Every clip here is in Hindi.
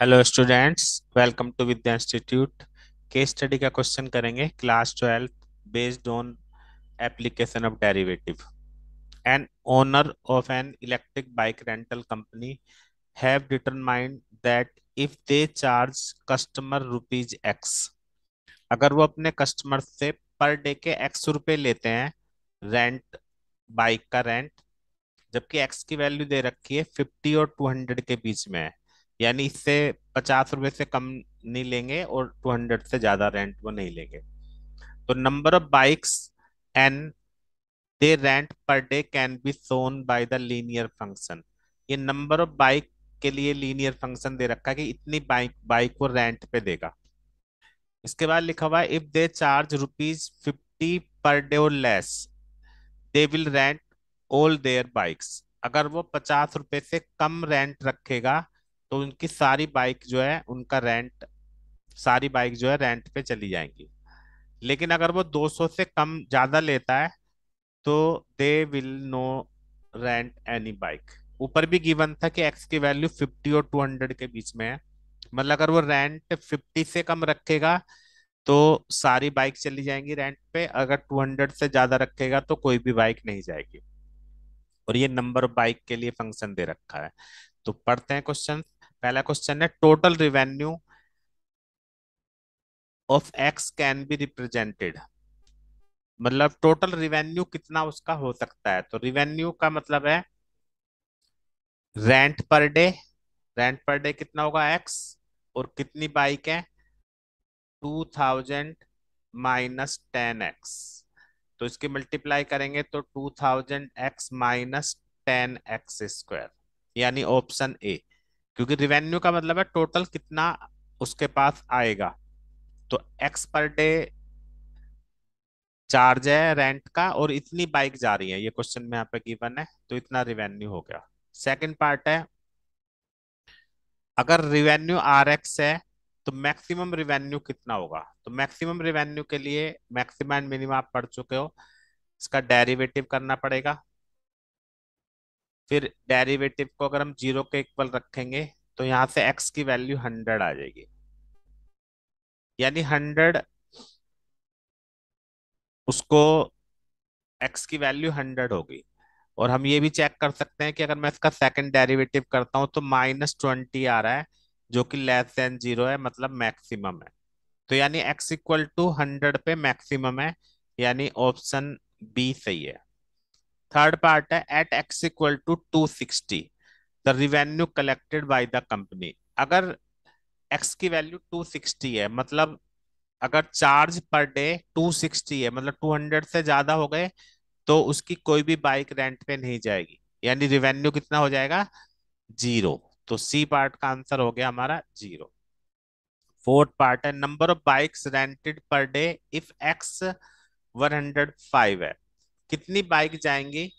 hello students welcome to Vidya institute case study का क्वेश्चन करेंगे class twelfth based on application of derivative an owner of an electric bike rental company have determined that if they charge customer rupees x अगर वो अपने कस्टमर से पर डे के एक्स रुपए लेते हैं रेंट बाइक का रेंट जबकि एक्स की वैल्यू दे रखी है फिफ्टी और टू हंड्रेड के बीच में है यानी इससे पचास रुपए से कम नहीं लेंगे और टू हंड्रेड से ज्यादा रेंट वो नहीं लेंगे तो number of bikes n they rent per day can be shown by the linear function ये नंबर ऑफ बाइक के लिए लीनियर फंक्शन दे रखा है कि इतनी बाइक बाइक को रेंट पे देगा इसके बाद लिखा हुआ है if they charge rupees fifty per day or less they will rent all their bikes अगर वो पचास रुपए से कम रेंट रखेगा तो उनकी सारी बाइक जो है उनका रेंट सारी बाइक जो है रेंट पे चली जाएंगी लेकिन अगर वो 200 से कम ज्यादा लेता है तो they will no rent any bike ऊपर भी गिवन था कि एक्स की वैल्यू 50 और 200 के बीच में है मतलब अगर वो रेंट 50 से कम रखेगा तो सारी बाइक चली जाएंगी रेंट पे अगर 200 से ज्यादा रखेगा तो कोई भी बाइक नहीं जाएगी और ये नंबर बाइक के लिए फंक्शन दे रखा है तो पढ़ते हैं क्वेश्चन पहला क्वेश्चन है total revenue of x can be represented मतलब टोटल रिवेन्यू कितना उसका हो सकता है तो रिवेन्यू का मतलब है rent per day rent per day कितना होगा एक्स और कितनी बाइक है two thousand minus ten x तो इसकी मल्टीप्लाई करेंगे तो two thousand x minus ten x square यानी ऑप्शन ए क्योंकि रिवेन्यू का मतलब है टोटल कितना उसके पास आएगा तो एक्स पर डे चार्ज है रेंट का और इतनी बाइक जा रही है ये क्वेश्चन में यहाँ पे गिवन है तो इतना रिवेन्यू हो गया सेकंड पार्ट है अगर रिवेन्यू आर एक्स है तो मैक्सिमम रिवेन्यू कितना होगा तो मैक्सिमम रिवेन्यू के लिए मैक्सिमम एंड मिनिमम आप पढ़ चुके हो इसका डेरिवेटिव करना पड़ेगा फिर डेरिवेटिव को अगर हम जीरो के इक्वल रखेंगे तो यहां से एक्स की वैल्यू हंड्रेड आ जाएगी यानी हंड्रेड उसको एक्स की वैल्यू हंड्रेड होगी और हम ये भी चेक कर सकते हैं कि अगर मैं इसका सेकंड डेरिवेटिव करता हूं तो माइनस ट्वेंटी आ रहा है जो कि लेस देन जीरो है मतलब मैक्सिमम है तो यानी एक्स इक्वल टू हंड्रेड पे मैक्सिमम है यानी ऑप्शन बी सही है थर्ड पार्ट है x equal to to sixty the revenue collected by the company अगर एक्स की वैल्यू सिक्सटी है मतलब अगर चार्ज पर डे सिक्सटी है मतलब हंड्रेड से ज्यादा हो गए तो उसकी कोई भी बाइक रेंट पे नहीं जाएगी यानी रिवेन्यू कितना हो जाएगा जीरो तो सी पार्ट का आंसर हो गया हमारा जीरो फोर्थ पार्ट है number of bikes rented per day if x one hundred five है कितनी बाइक जाएंगी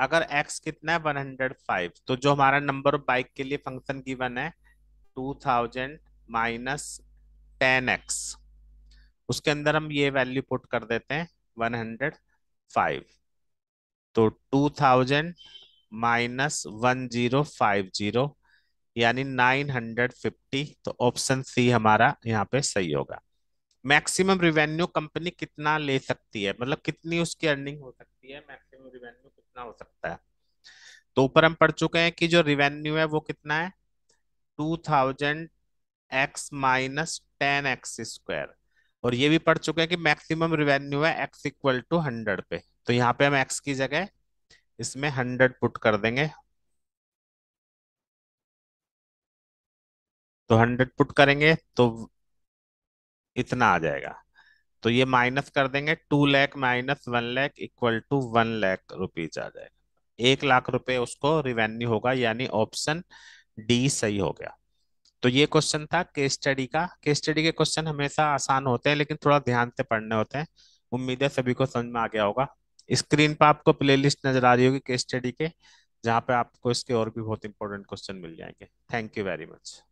अगर x कितना है 105 तो जो हमारा नंबर ऑफ बाइक के लिए फंक्शन गिवन है 2000 माइनस टेन एक्स उसके अंदर हम ये वैल्यू पुट कर देते हैं 105 तो 2000 minus one zero five zero यानी नाइन हंड्रेड फिफ्टी तो ऑप्शन सी हमारा यहाँ पे सही होगा मैक्सिमम रिवेन्यू कंपनी कितना ले सकती है मतलब कितनी उसकी अर्निंग हो सकती है मैक्सिमम रिवेन्यू कितना हो सकता है तो ऊपर हम पढ़ चुके हैं कि जो रिवेन्यू है वो कितना है two thousand x minus ten x square और ये भी पढ़ चुके हैं कि मैक्सिमम रिवेन्यू है एक्स इक्वल टू हंड्रेड पे तो यहाँ पे हम एक्स की जगह इसमें हंड्रेड पुट कर देंगे तो हंड्रेड पुट करेंगे तो इतना आ जाएगा तो ये माइनस कर देंगे two lakh minus one lakh equal to one lakh rupees आ जाएगा एक लाख रुपए उसको रिवेन्यू होगा यानी ऑप्शन डी सही हो गया तो ये क्वेश्चन था केस स्टडी का केस स्टडी के क्वेश्चन हमेशा आसान होते हैं लेकिन थोड़ा ध्यान से पढ़ने होते हैं उम्मीद है सभी को समझ में आ गया होगा स्क्रीन पर आपको प्लेलिस्ट नजर आ रही होगी केस स्टडी के जहाँ पे आपको इसके और भी बहुत इंपॉर्टेंट क्वेश्चन मिल जाएंगे थैंक यू वेरी मच